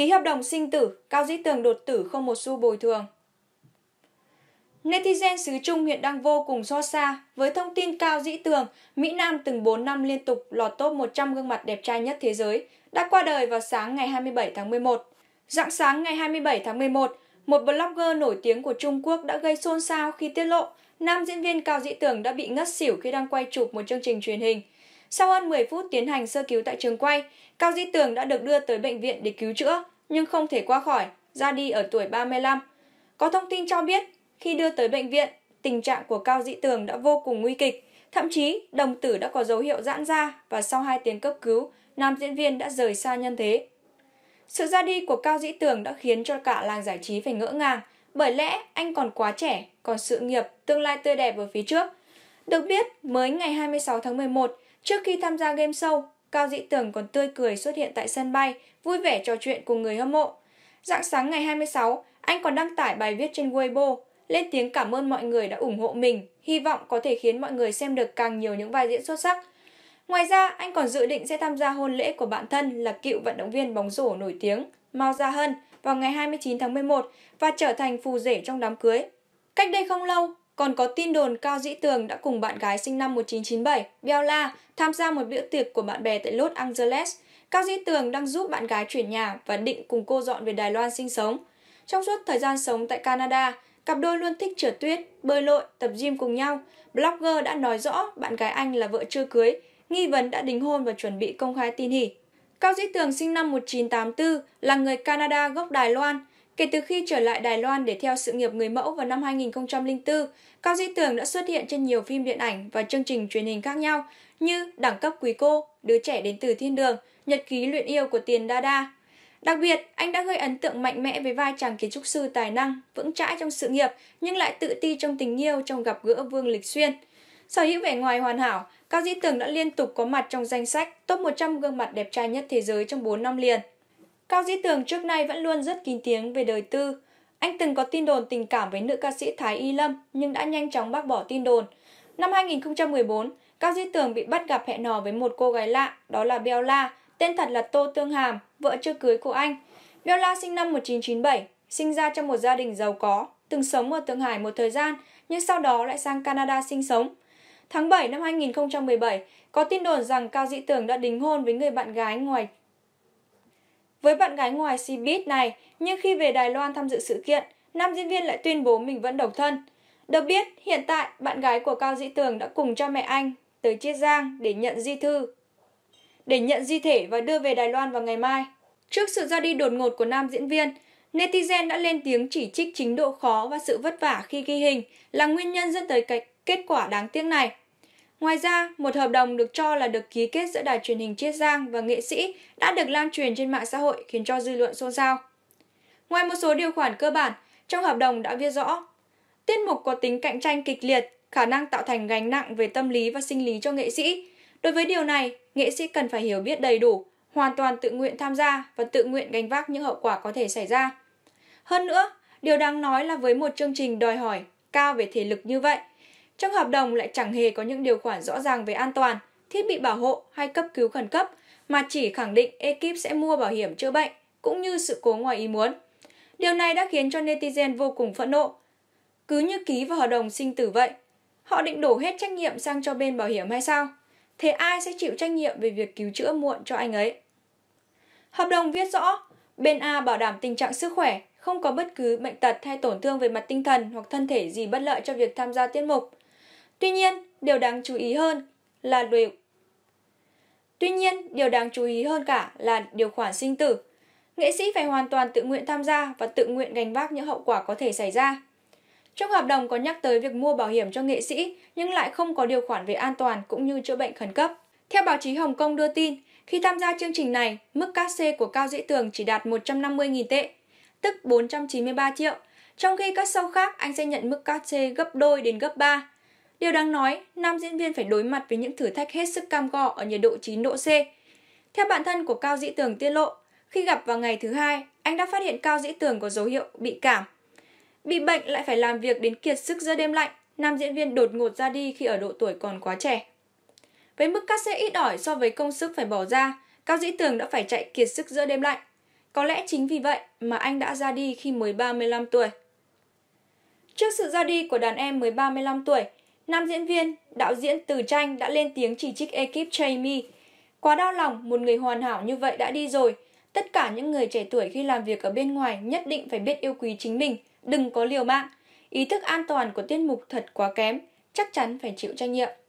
Ký hợp đồng sinh tử, Cao Dĩ Tường đột tử không một xu bồi thường. Netizen xứ Trung hiện đang vô cùng xót xa với thông tin Cao Dĩ Tường, Mỹ Nam từng 4 năm liên tục lọt top 100 gương mặt đẹp trai nhất thế giới, đã qua đời vào sáng ngày 27 tháng 11. Dạng sáng ngày 27 tháng 11, một blogger nổi tiếng của Trung Quốc đã gây xôn xao khi tiết lộ nam diễn viên Cao Dĩ Tường đã bị ngất xỉu khi đang quay chụp một chương trình truyền hình. Sau hơn 10 phút tiến hành sơ cứu tại trường quay, Cao Di Tường đã được đưa tới bệnh viện để cứu chữa, nhưng không thể qua khỏi, ra đi ở tuổi 35. Có thông tin cho biết, khi đưa tới bệnh viện, tình trạng của Cao Di Tường đã vô cùng nguy kịch, thậm chí đồng tử đã có dấu hiệu giãn ra và sau 2 tiếng cấp cứu, nam diễn viên đã rời xa nhân thế. Sự ra đi của Cao Dĩ Tường đã khiến cho cả làng giải trí phải ngỡ ngàng, bởi lẽ anh còn quá trẻ, còn sự nghiệp, tương lai tươi đẹp ở phía trước. Được biết, mới ngày 26 tháng 11, Trước khi tham gia game show, Cao Dĩ tưởng còn tươi cười xuất hiện tại sân bay, vui vẻ trò chuyện cùng người hâm mộ. Dạng sáng ngày 26, anh còn đăng tải bài viết trên Weibo, lên tiếng cảm ơn mọi người đã ủng hộ mình, hy vọng có thể khiến mọi người xem được càng nhiều những vai diễn xuất sắc. Ngoài ra, anh còn dự định sẽ tham gia hôn lễ của bạn thân là cựu vận động viên bóng rổ nổi tiếng Mao Gia Hân vào ngày 29 tháng 11 và trở thành phù rể trong đám cưới. Cách đây không lâu, còn có tin đồn Cao Dĩ Tường đã cùng bạn gái sinh năm 1997, Bella, tham gia một bữa tiệc của bạn bè tại Los Angeles. Cao Dĩ Tường đang giúp bạn gái chuyển nhà và định cùng cô dọn về Đài Loan sinh sống. Trong suốt thời gian sống tại Canada, cặp đôi luôn thích trượt tuyết, bơi lội, tập gym cùng nhau. Blogger đã nói rõ bạn gái anh là vợ chưa cưới, nghi vấn đã đính hôn và chuẩn bị công khai tin hỉ. Cao Dĩ Tường sinh năm 1984 là người Canada gốc Đài Loan, Kể từ khi trở lại Đài Loan để theo sự nghiệp người mẫu vào năm 2004, Cao Di Tường đã xuất hiện trên nhiều phim điện ảnh và chương trình truyền hình khác nhau như Đẳng cấp quý cô, Đứa trẻ đến từ thiên đường, Nhật ký luyện yêu của Tiền Đa Đa. Đặc biệt, anh đã gây ấn tượng mạnh mẽ với vai chàng kiến trúc sư tài năng, vững chãi trong sự nghiệp nhưng lại tự ti trong tình yêu trong gặp gỡ Vương Lịch Xuyên. Sở hữu vẻ ngoài hoàn hảo, Cao Di Tường đã liên tục có mặt trong danh sách top 100 gương mặt đẹp trai nhất thế giới trong 4 năm liền. Cao Dĩ Tường trước nay vẫn luôn rất kín tiếng về đời tư. Anh từng có tin đồn tình cảm với nữ ca sĩ Thái Y Lâm nhưng đã nhanh chóng bác bỏ tin đồn. Năm 2014, Cao Dĩ Tường bị bắt gặp hẹn hò với một cô gái lạ, đó là Bella, tên thật là Tô Tương Hàm, vợ chưa cưới của anh. Bella sinh năm 1997, sinh ra trong một gia đình giàu có, từng sống ở Thượng Hải một thời gian nhưng sau đó lại sang Canada sinh sống. Tháng 7 năm 2017, có tin đồn rằng Cao Dĩ Tường đã đính hôn với người bạn gái ngoài với bạn gái ngoài Cbiz này, nhưng khi về Đài Loan tham dự sự kiện, nam diễn viên lại tuyên bố mình vẫn độc thân. Được biết, hiện tại bạn gái của Cao Dĩ Tường đã cùng cha mẹ anh tới Chiết Giang để nhận di thư, để nhận di thể và đưa về Đài Loan vào ngày mai. Trước sự ra đi đột ngột của nam diễn viên, netizen đã lên tiếng chỉ trích chính độ khó và sự vất vả khi ghi hình là nguyên nhân dẫn tới cái kết quả đáng tiếc này. Ngoài ra, một hợp đồng được cho là được ký kết giữa đài truyền hình Chiết Giang và nghệ sĩ đã được lan truyền trên mạng xã hội khiến cho dư luận xôn xao. Ngoài một số điều khoản cơ bản, trong hợp đồng đã viết rõ tiết mục có tính cạnh tranh kịch liệt, khả năng tạo thành gánh nặng về tâm lý và sinh lý cho nghệ sĩ. Đối với điều này, nghệ sĩ cần phải hiểu biết đầy đủ, hoàn toàn tự nguyện tham gia và tự nguyện gánh vác những hậu quả có thể xảy ra. Hơn nữa, điều đáng nói là với một chương trình đòi hỏi cao về thể lực như vậy, trong hợp đồng lại chẳng hề có những điều khoản rõ ràng về an toàn, thiết bị bảo hộ hay cấp cứu khẩn cấp, mà chỉ khẳng định ekip sẽ mua bảo hiểm chữa bệnh cũng như sự cố ngoài ý muốn. Điều này đã khiến cho netizen vô cùng phẫn nộ. Cứ như ký vào hợp đồng sinh tử vậy, họ định đổ hết trách nhiệm sang cho bên bảo hiểm hay sao? Thế ai sẽ chịu trách nhiệm về việc cứu chữa muộn cho anh ấy? Hợp đồng viết rõ, bên A bảo đảm tình trạng sức khỏe, không có bất cứ bệnh tật hay tổn thương về mặt tinh thần hoặc thân thể gì bất lợi cho việc tham gia tiết mục. Tuy nhiên, điều đáng chú ý hơn là điều Tuy nhiên, điều đáng chú ý hơn cả là điều khoản sinh tử. Nghệ sĩ phải hoàn toàn tự nguyện tham gia và tự nguyện gánh vác những hậu quả có thể xảy ra. Trong hợp đồng có nhắc tới việc mua bảo hiểm cho nghệ sĩ nhưng lại không có điều khoản về an toàn cũng như chữa bệnh khẩn cấp. Theo báo chí Hồng Kông đưa tin, khi tham gia chương trình này, mức cát xê của Cao Dĩ Tường chỉ đạt 150.000 tệ, tức 493 triệu, trong khi các show khác anh sẽ nhận mức cát xê gấp đôi đến gấp 3. Điều đáng nói, nam diễn viên phải đối mặt với những thử thách hết sức cam go ở nhiệt độ 9 độ C. Theo bạn thân của Cao Dĩ Tường tiết lộ, khi gặp vào ngày thứ hai, anh đã phát hiện Cao Dĩ Tường có dấu hiệu bị cảm. Bị bệnh lại phải làm việc đến kiệt sức giữa đêm lạnh, nam diễn viên đột ngột ra đi khi ở độ tuổi còn quá trẻ. Với mức cắt xe ít ỏi so với công sức phải bỏ ra, Cao Dĩ Tường đã phải chạy kiệt sức giữa đêm lạnh. Có lẽ chính vì vậy mà anh đã ra đi khi mới 35 tuổi. Trước sự ra đi của đàn em mới 35 tuổi, Nam diễn viên, đạo diễn Từ Tranh đã lên tiếng chỉ trích ekip Jamie. Quá đau lòng, một người hoàn hảo như vậy đã đi rồi. Tất cả những người trẻ tuổi khi làm việc ở bên ngoài nhất định phải biết yêu quý chính mình, đừng có liều mạng. Ý thức an toàn của tiết mục thật quá kém, chắc chắn phải chịu trách nhiệm.